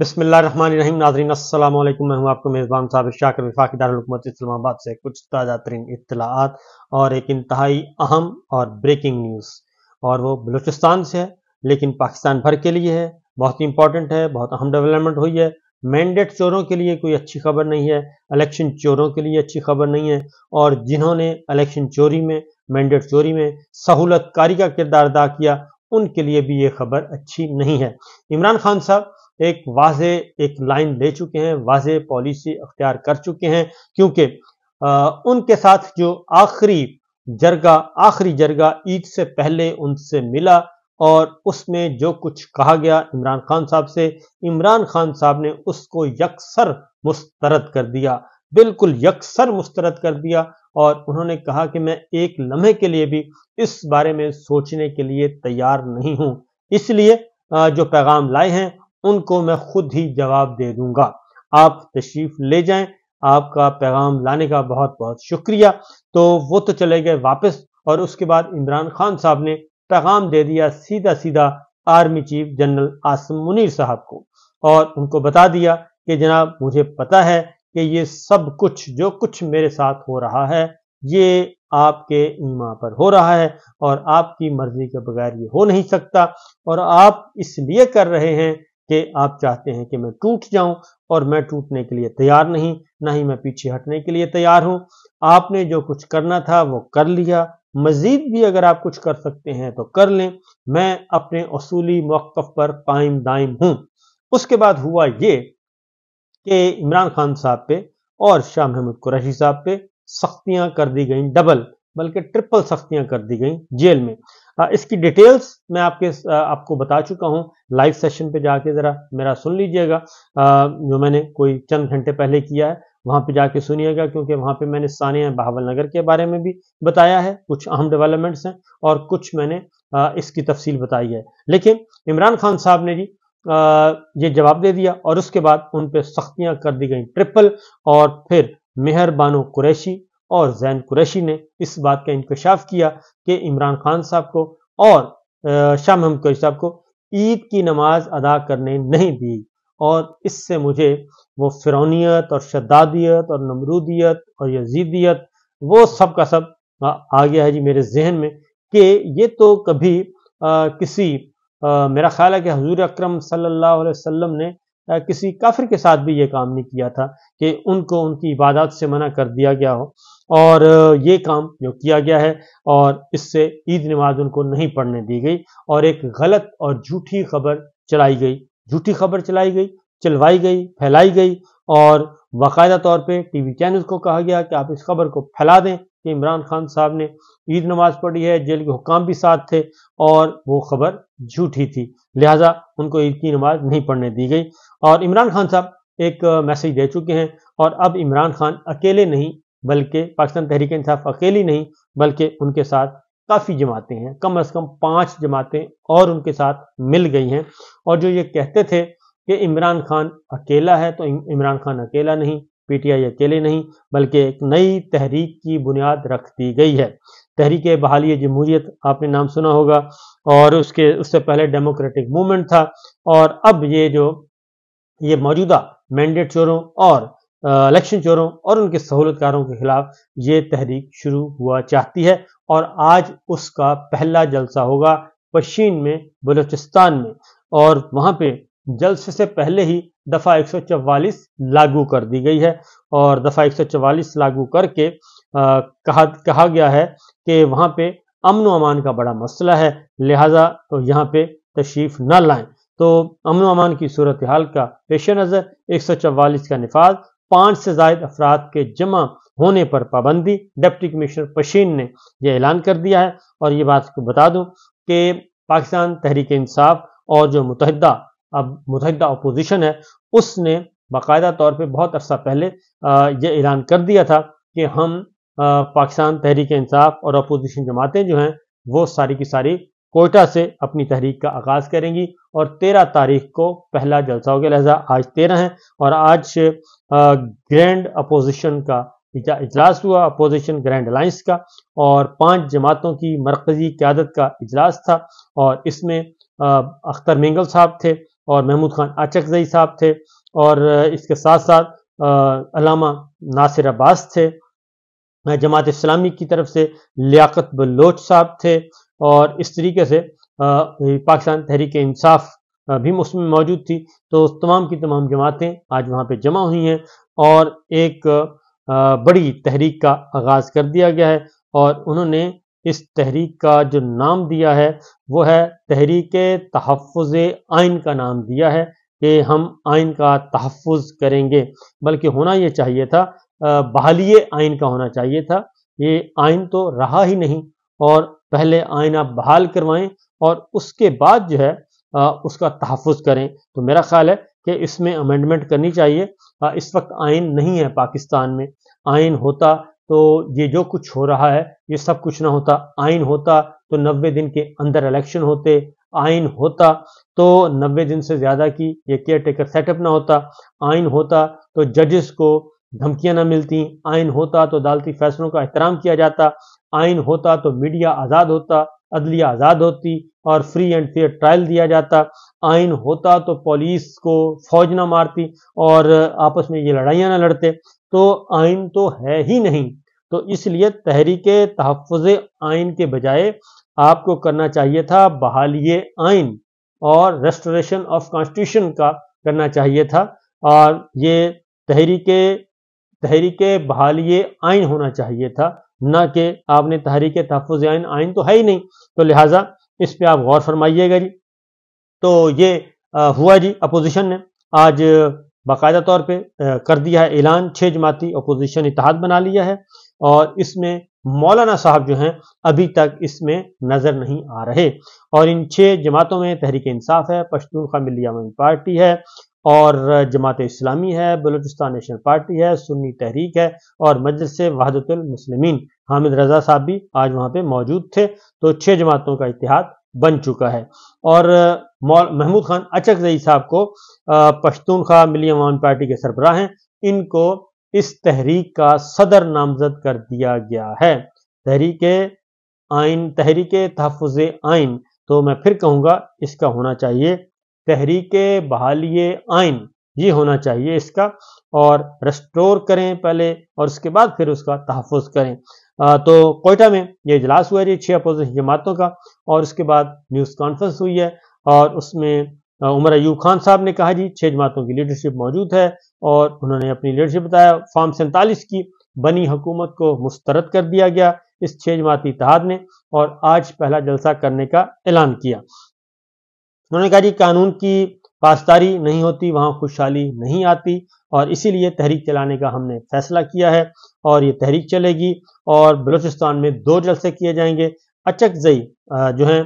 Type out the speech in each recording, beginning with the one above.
बसमिल्लाम नाजरीन अल्लाम मैं हूं आपको मेज़बान साहब शाकर विफाकी दारकूमत इस्लामाबाद से कुछ ताज़ा तरीन इतलात और एक इंतहाई अहम और ब्रेकिंग न्यूज़ और वो बलूचिस्तान से है लेकिन पाकिस्तान भर के लिए है बहुत ही इंपॉर्टेंट है बहुत अहम डेवलपमेंट हुई है मैंडेट चोरों के लिए कोई अच्छी खबर नहीं है इलेक्शन चोरों के लिए अच्छी खबर नहीं है और जिन्होंने इलेक्शन चोरी में मैंडेट चोरी में सहूलतकारी का किरदार अदा किया उनके लिए भी ये खबर अच्छी नहीं है इमरान खान साहब एक वाज एक लाइन ले चुके हैं वाज पॉलिसी अख्तियार कर चुके हैं क्योंकि उनके साथ जो आखिरी जरगा आखिरी जरगा ईद से पहले उनसे मिला और उसमें जो कुछ कहा गया इमरान खान साहब से इमरान खान साहब ने उसको यकसर मुस्तरद कर दिया बिल्कुल यकसर मुस्तरद कर दिया और उन्होंने कहा कि मैं एक लम्हे के लिए भी इस बारे में सोचने के लिए तैयार नहीं हूं इसलिए जो पैगाम लाए हैं उनको मैं खुद ही जवाब दे दूंगा आप तशरीफ ले जाएं आपका पैगाम लाने का बहुत बहुत शुक्रिया तो वो तो चले गए वापस और उसके बाद इमरान खान साहब ने पैगाम दे दिया सीधा सीधा army chief general Asim Munir साहब को और उनको बता दिया कि जनाब मुझे पता है कि ये सब कुछ जो कुछ मेरे साथ हो रहा है ये आपके ईमा पर हो रहा है और आपकी मर्जी के बगैर ये हो नहीं सकता और आप इसलिए कर रहे हैं कि आप चाहते हैं कि मैं टूट जाऊं और मैं टूटने के लिए तैयार नहीं ना ही मैं पीछे हटने के लिए तैयार हूं आपने जो कुछ करना था वो कर लिया मजीद भी अगर आप कुछ कर सकते हैं तो कर लें मैं अपने असूली मौकफ पर कायम दायम हूं उसके बाद हुआ ये कि इमरान खान साहब पे और शाह महमूद कुरैशी साहब पे सख्तियां कर दी गई डबल बल्कि ट्रिपल सख्तियां कर दी गई जेल में हाँ, इसकी डिटेल्स मैं आपके आपको बता चुका हूँ लाइव सेशन पे जाके ज़रा मेरा सुन लीजिएगा जो मैंने कोई चंद घंटे पहले किया है वहां पे जाके सुनिएगा क्योंकि वहां पे मैंने सानिया बहावल नगर के बारे में भी बताया है कुछ अहम डेवलपमेंट्स हैं और कुछ मैंने इसकी तफसील बताई है लेकिन इमरान खान साहब ने जी ये जवाब दे दिया और उसके बाद उन पर सख्तियां कर दी गई ट्रिपल और फिर मेहर बानो कुरैशी और जैन कुरैशी ने इस बात का इंकशाफ किया कि इमरान खान साहब को और शाह महमूद कुरैशी साहब को ईद की नमाज अदा करने नहीं दी और इससे मुझे वो फिरौनीत और शदादियत और नमरूदियत और यजीदियत वो सब का सब आ गया है जी मेरे जहन में कि ये तो कभी आ, किसी आ, मेरा ख्याल है कि हजूर अक्रम सल्ला अलैहि ने आ, किसी काफिर के साथ भी ये काम नहीं किया था कि उनको उनकी इबादत से मना कर दिया गया हो और ये काम जो किया गया है और इससे ईद नमाज उनको नहीं पढ़ने दी गई और एक गलत और झूठी खबर चलाई गई झूठी खबर चलाई गई चलवाई गई फैलाई गई और बाकायदा तौर पे टीवी चैनल को कहा गया कि आप इस खबर को फैला दें कि इमरान खान साहब ने ईद नमाज पढ़ी है जेल के हुकाम भी साथ थे और वो खबर झूठी थी लिहाजा उनको ईद की नमाज नहीं पढ़ने दी गई और इमरान खान साहब एक मैसेज दे चुके हैं और अब इमरान खान अकेले नहीं बल्कि पाकिस्तान तहरीक इंसाफ अकेली नहीं बल्कि उनके साथ काफ़ी जमातें हैं कम अज़ कम पाँच जमातें और उनके साथ मिल गई हैं और जो ये कहते थे कि इमरान खान अकेला है तो इमरान खान अकेला नहीं पीटीआई अकेले नहीं बल्कि एक नई तहरीक की बुनियाद रख दी गई है तहरीक बहाली जमहूरियत आपने नाम सुना होगा और उसके उससे पहले डेमोक्रेटिक मूवमेंट था और अब ये जो ये मौजूदा मैंडेट चोरों और इलेक्शन चोरों और उनके सहूलतकारों के खिलाफ ये तहरीक शुरू हुआ चाहती है और आज उसका पहला जलसा होगा पश्चिम में बलूचिस्तान में और वहाँ पे जलसे से पहले ही दफ़ा 144 लागू कर दी गई है और दफ़ा 144 लागू करके आ, कहा कहा गया है कि वहाँ पे अमन अमान का बड़ा मसला है लिहाजा तो यहाँ पे तशरीफ न लाएं तो अमन अमान की सूरत हाल का पेश नज़र एक का नफाज पांच से जायद अफराद के जमा होने पर पाबंदी डिप्टी कमिश्नर पशीन ने यह ऐलान कर दिया है और ये बात को बता दूं कि पाकिस्तान तहरीक इंसाफ और जो मुतहदा अब मुतहदा अपोजिशन है उसने बाकायदा तौर पर बहुत अरसा पहले यह ऐलान कर दिया था कि हम पाकिस्तान तहरीक इंसाफ और अपोजिशन जमातें जो हैं वो सारी की सारी कोयटा से अपनी तहरीक का आगाज करेंगी और तेरह तारीख को पहला जलसा होगा लहजा आज तेरह है और आज ग्रैंड अपोजिशन का इजलास हुआ अपोजिशन ग्रैंड अलाइंस का और पांच जमातों की मरकजी क्यादत का इजलास था और इसमें अख्तर मेंगल साहब थे और महमूद खान आचकजई साहब थे और इसके साथ साथ अलामा नासिर अब्बास थे जमात इस्लामी की तरफ से लियाकत बलोच साहब थे और इस तरीके से पाकिस्तान तहरीक इंसाफ भी उसमें मौजूद थी तो तमाम की तमाम जमातें आज वहाँ पर जमा हुई हैं और एक बड़ी तहरीक का आगाज़ कर दिया गया है और उन्होंने इस तहरीक का जो नाम दिया है वो है तहरीक तहफ़ आइन का नाम दिया है कि हम आइन का तहफ़ करेंगे बल्कि होना ये चाहिए था बहाली आइन का होना चाहिए था ये आइन तो रहा ही नहीं और पहले आयना बहाल करवाएं और उसके बाद जो है आ, उसका तहफ़ करें तो मेरा ख्याल है कि इसमें अमेंडमेंट करनी चाहिए आ, इस वक्त आइन नहीं है पाकिस्तान में आइन होता तो ये जो कुछ हो रहा है ये सब कुछ ना होता आइन होता तो नब्बे दिन के अंदर इलेक्शन होते आइन होता तो नब्बे दिन से ज़्यादा की ये केयर टेकर सेटअप ना होता आइन होता तो जजेस को धमकियां ना मिलती आइन होता तो अदालती फैसलों का एहतराम किया जाता आइन होता तो मीडिया आज़ाद होता अदलिया आज़ाद होती और फ्री एंड फेयर ट्रायल दिया जाता आइन होता तो पुलिस को फौज ना मारती और आपस में ये लड़ाइयाँ ना लड़ते तो आइन तो है ही नहीं तो इसलिए तहरीक तहफ़ आइन के बजाय आपको करना चाहिए था बहाली आइन और रेस्टोरेशन ऑफ कॉन्स्टिट्यूशन का करना चाहिए था और ये तहरीके तहरीके बहाली आइन होना चाहिए था ना कि आपने तहरीक तहफ़ आइन आइन तो है ही नहीं तो लिहाजा इस पर आप गौर फरमाइएगा जी तो ये आ, हुआ जी अपोजिशन ने आज बाकायदा तौर पर कर दिया है ऐलान छः जमाती अपोजिशन इतिहाद बना लिया है और इसमें मौलाना साहब जो हैं अभी तक इसमें नज़र नहीं आ रहे और इन छः जमातों में तहरीक इंसाफ है पश्तूनखा मिलिया पार्टी है और जमात इस्लामी है बलूचिस्तान नेशनल पार्टी है सुन्नी तहरीक है और मजलिस वहादतुलमसलमिन हामिद रजा साहब भी आज वहाँ पे मौजूद थे तो छः जमातों का इतिहाद बन चुका है और महमूद खान अचक जई साहब को पश्तूनखा मिली अवान पार्टी के सरबराह हैं इनको इस तहरीक का सदर नामजद कर दिया गया है तहरीक आइन तहरीक तहफ़ आइन तो मैं फिर कहूँगा इसका होना चाहिए तहरीक बहाली आइन ये होना चाहिए इसका और रेस्टोर करें पहले और उसके बाद फिर उसका तहफ़ करें आ, तो कोयटा में ये इजलास हुआ जी छः अपोजिशन जमातों का और उसके बाद न्यूज़ कॉन्फ्रेंस हुई है और उसमें उमर अयूब खान साहब ने कहा जी छः जमातों की लीडरशिप मौजूद है और उन्होंने अपनी लीडरशिप बताया फॉर्म सैंतालीस की बनी हुकूमत को मुस्तरद कर दिया गया इस छः जमाती इतिहाद ने और आज पहला जलसा करने का ऐलान किया उन्होंने कहा जी कानून की पासदारी नहीं होती वहां खुशहाली नहीं आती और इसीलिए तहरीक चलाने का हमने फैसला किया है और ये तहरीक चलेगी और बलूचिस्तान में दो जलसे किए जाएंगे अचक जई जो है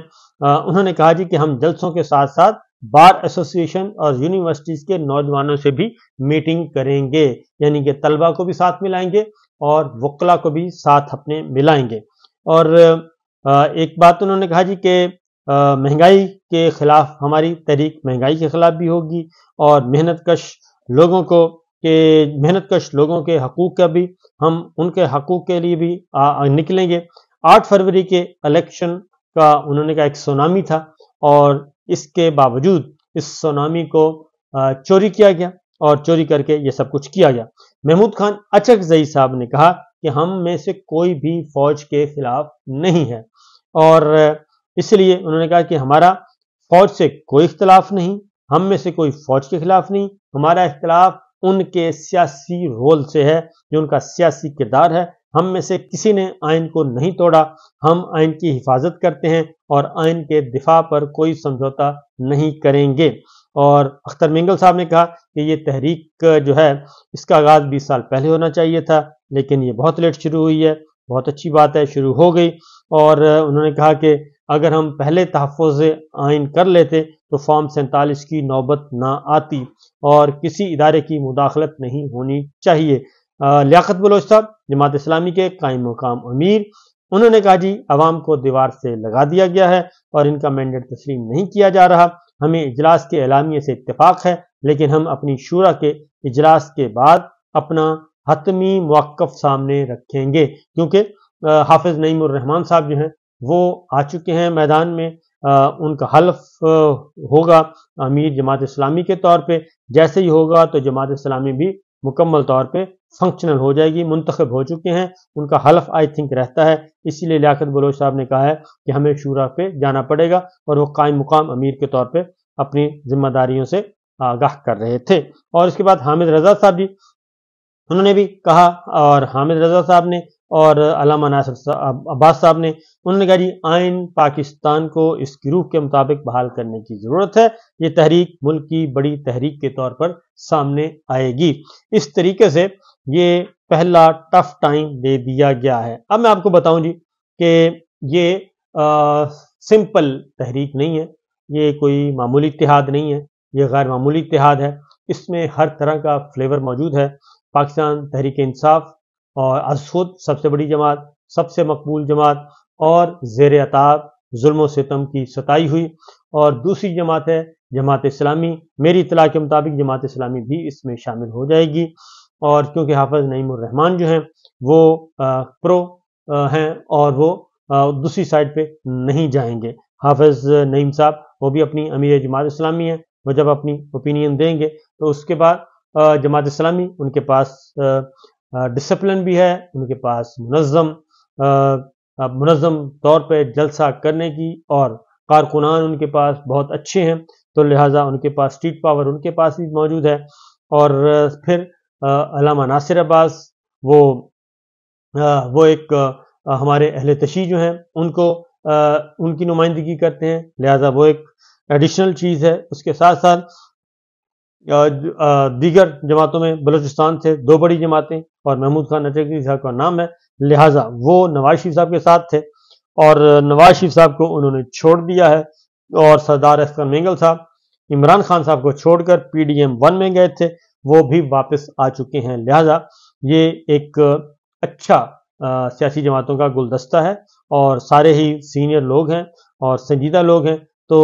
उन्होंने कहा जी कि हम जलसों के साथ साथ बार एसोसिएशन और यूनिवर्सिटीज के नौजवानों से भी मीटिंग करेंगे यानी कि तलबा को भी साथ मिलाएंगे और वकला को भी साथ अपने मिलाएंगे और एक बात उन्होंने कहा जी कि महंगाई के खिलाफ हमारी तहरीक महंगाई के खिलाफ भी होगी और मेहनत कश लोगों को के मेहनत कश लोगों के हकूक का भी हम उनके हकूक के लिए भी आ, आ, निकलेंगे आठ फरवरी के इलेक्शन का उन्होंने कहा एक सोनामी था और इसके बावजूद इस सोनामी को आ, चोरी किया गया और चोरी करके ये सब कुछ किया गया महमूद खान अचक जई साहब ने कहा कि हम में से कोई भी फौज के खिलाफ नहीं है और इसलिए उन्होंने कहा कि हमारा फौज से कोई इख्तलाफ नहीं हम में से कोई फौज के खिलाफ नहीं हमारा इख्तलाफ उनके सियासी रोल से है जो उनका सियासी किरदार है हम में से किसी ने आइन को नहीं तोड़ा हम आइन की हिफाजत करते हैं और आइन के दिफा पर कोई समझौता नहीं करेंगे और अख्तर मिंगल साहब ने कहा कि ये तहरीक जो है इसका आगाज़ 20 साल पहले होना चाहिए था लेकिन ये बहुत लेट शुरू हुई है बहुत अच्छी बात है शुरू हो गई और उन्होंने कहा कि अगर हम पहले तहफ़ आइन कर लेते तो फॉर्म सैंतालीस की नौबत ना आती और किसी इदारे की मुदाखलत नहीं होनी चाहिए लियात बलोच साहब जमात इस्लामी के कायम मकाम अमीर उन्होंने कहा जी आवाम को दीवार से लगा दिया गया है और इनका मैंडेट तस्लीम नहीं किया जा रहा हमें इजलास के अलामिया से इतफाक़ है लेकिन हम अपनी शुरा के इजलास के बाद अपना हतमी मौक़ सामने रखेंगे क्योंकि हाफिज़ नईमरहमान साहब जो हैं वो आ चुके हैं मैदान में आ, उनका हल्फ होगा अमीर जमात इस्लामी के तौर पे जैसे ही होगा तो जमात इस्लामी भी मुकम्मल तौर पे फंक्शनल हो जाएगी मुंतखब हो चुके हैं उनका हल्फ आई थिंक रहता है इसीलिए लियाकत बलोच साहब ने कहा है कि हमें शूरा पे जाना पड़ेगा और वो कायम मुकाम अमीर के तौर पर अपनी जिम्मेदारियों से आगाह कर रहे थे और इसके बाद हामिद रजा साहब जी उन्होंने भी कहा और हामिद रजा साहब ने और अलामा नासर अब्बास साहब ने उन्होंने कहा जी आइन पाकिस्तान को इस ग्रूप के मुताबिक बहाल करने की ज़रूरत है ये तहरीक मुल्क की बड़ी तहरीक के तौर पर सामने आएगी इस तरीके से ये पहला टफ टाइम दे दिया गया है अब मैं आपको बताऊं जी कि ये आ, सिंपल तहरीक नहीं है ये कोई मामूली इतिहाद नहीं है ये गैर मामूली इतिहाद है इसमें हर तरह का फ्लेवर मौजूद है पाकिस्तान तहरीक इंसाफ और असुद सबसे बड़ी जमात सबसे मकबूल जमात और जेर अताब जुल्म सितम की सताई हुई और दूसरी जमात है जमात इस्लामी मेरी इतला के मुताबिक जमात इस्लामी भी इसमें शामिल हो जाएगी और क्योंकि हाफज नईमान जो हैं वो आ, प्रो आ, हैं और वो दूसरी साइड पे नहीं जाएंगे हाफज नईम साहब वो भी अपनी अमीर जमात इस्लामी हैं वो जब अपनी ओपिनियन देंगे तो उसके बाद जमात इस्लामी उनके पास डिसिप्लिन भी है उनके पास मुनज़म मुनज़म तौर पर जलसा करने की और कारकुनान उनके पास बहुत अच्छे हैं तो लिहाजा उनके पास स्ट्रीट पावर उनके पास भी मौजूद है और फिर अलामा नासिर अब्बास वो आ, वो एक आ, हमारे अहल तशी जो हैं उनको आ, उनकी नुमाइंदगी करते हैं लिहाजा वो एक एडिशनल चीज़ है उसके साथ साथ दीगर जमातों में बलोचिस्तान थे दो बड़ी जमातें और महमूद खान नचकली साहब का नाम है लिहाजा वो नवाज शरीफ साहब के साथ थे और नवाज शरीफ साहब को उन्होंने छोड़ दिया है और सरदार असगर मेंगल साहब इमरान खान साहब को छोड़कर पी डी एम वन में गए थे वो भी वापस आ चुके हैं लिहाजा ये एक अच्छा सियासी जमातों का गुलदस्ता है और सारे ही सीनियर लोग हैं और संजीदा लोग हैं तो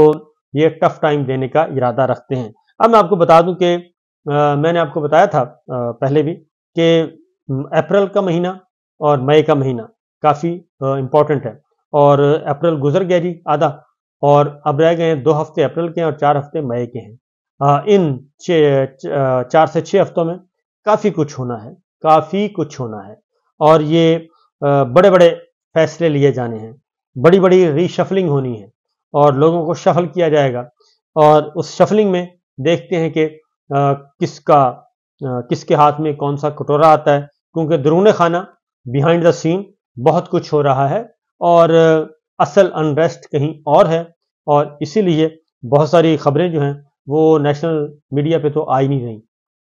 ये टफ टाइम देने का इरादा रखते हैं अब मैं आपको बता दूं कि मैंने आपको बताया था आ, पहले भी कि अप्रैल का महीना और मई का महीना काफ़ी इंपॉर्टेंट है और अप्रैल गुजर गया जी आधा और अब रह गए दो हफ्ते अप्रैल के हैं और चार हफ्ते मई के हैं आ, इन छ चार से छः हफ्तों में काफ़ी कुछ होना है काफ़ी कुछ होना है और ये बड़े बड़े फैसले लिए जाने हैं बड़ी बड़ी रीशफलिंग होनी है और लोगों को शफल किया जाएगा और उस शफलिंग में देखते हैं कि किसका किसके हाथ में कौन सा कटोरा आता है क्योंकि दरून खाना बिहाइंड द सीन बहुत कुछ हो रहा है और असल अनरेस्ट कहीं और है और इसीलिए बहुत सारी खबरें जो हैं वो नेशनल मीडिया पे तो आई नहीं रही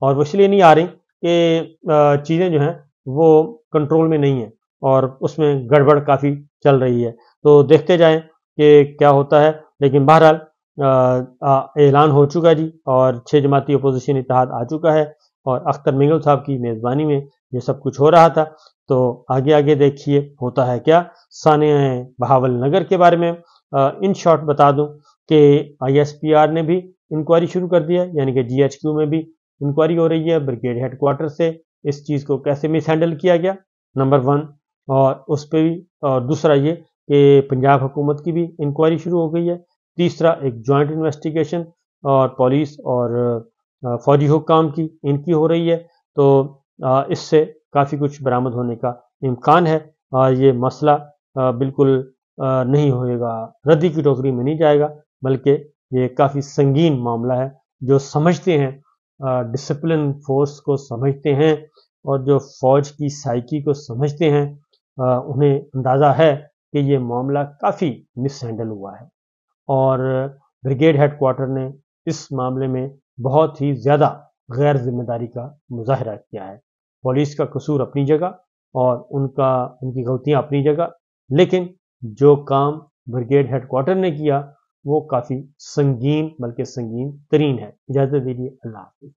और वो इसलिए नहीं आ रही कि चीज़ें जो हैं वो कंट्रोल में नहीं है और उसमें गड़बड़ काफ़ी चल रही है तो देखते जाएं कि क्या होता है लेकिन बहरहाल ऐलान हो चुका जी और छः जमाती अपोजिशन इतिहाद आ चुका है और अख्तर मिंगल साहब की मेज़बानी में ये सब कुछ हो रहा था तो आगे आगे देखिए होता है क्या सान बहावल नगर के बारे में इन शॉर्ट बता दूं कि आईएसपीआर ने भी इंक्वायरी शुरू कर दिया यानी कि जीएचक्यू में भी इंक्वायरी हो रही है ब्रिगेड हेडक्वार्टर से इस चीज़ को कैसे मिस हैंडल किया गया नंबर वन और उस पर भी और दूसरा ये कि पंजाब हुकूमत की भी इंक्वायरी शुरू हो गई है तीसरा एक ज्वाइंट इन्वेस्टिगेशन और पुलिस और फौजी हुकाम की इनकी हो रही है तो इससे काफ़ी कुछ बरामद होने का इम्कान है और ये मसला बिल्कुल नहीं होएगा रद्दी की टोकरी में नहीं जाएगा बल्कि ये काफ़ी संगीन मामला है जो समझते हैं डिसिप्लिन फोर्स को समझते हैं और जो फौज की साइकी को समझते हैं उन्हें अंदाज़ा है कि ये मामला काफ़ी मिसहैंडल हुआ है और ब्रिगेड हेडक्वार्टर ने इस मामले में बहुत ही ज़्यादा गैर जिम्मेदारी का मुजाहरा किया है पुलिस का कसूर अपनी जगह और उनका उनकी गलतियां अपनी जगह लेकिन जो काम ब्रिगेड हेडक्वार्टर ने किया वो काफ़ी संगीन बल्कि संगीन तरीन है इजाज़त दीजिए अल्लाह हाफिज़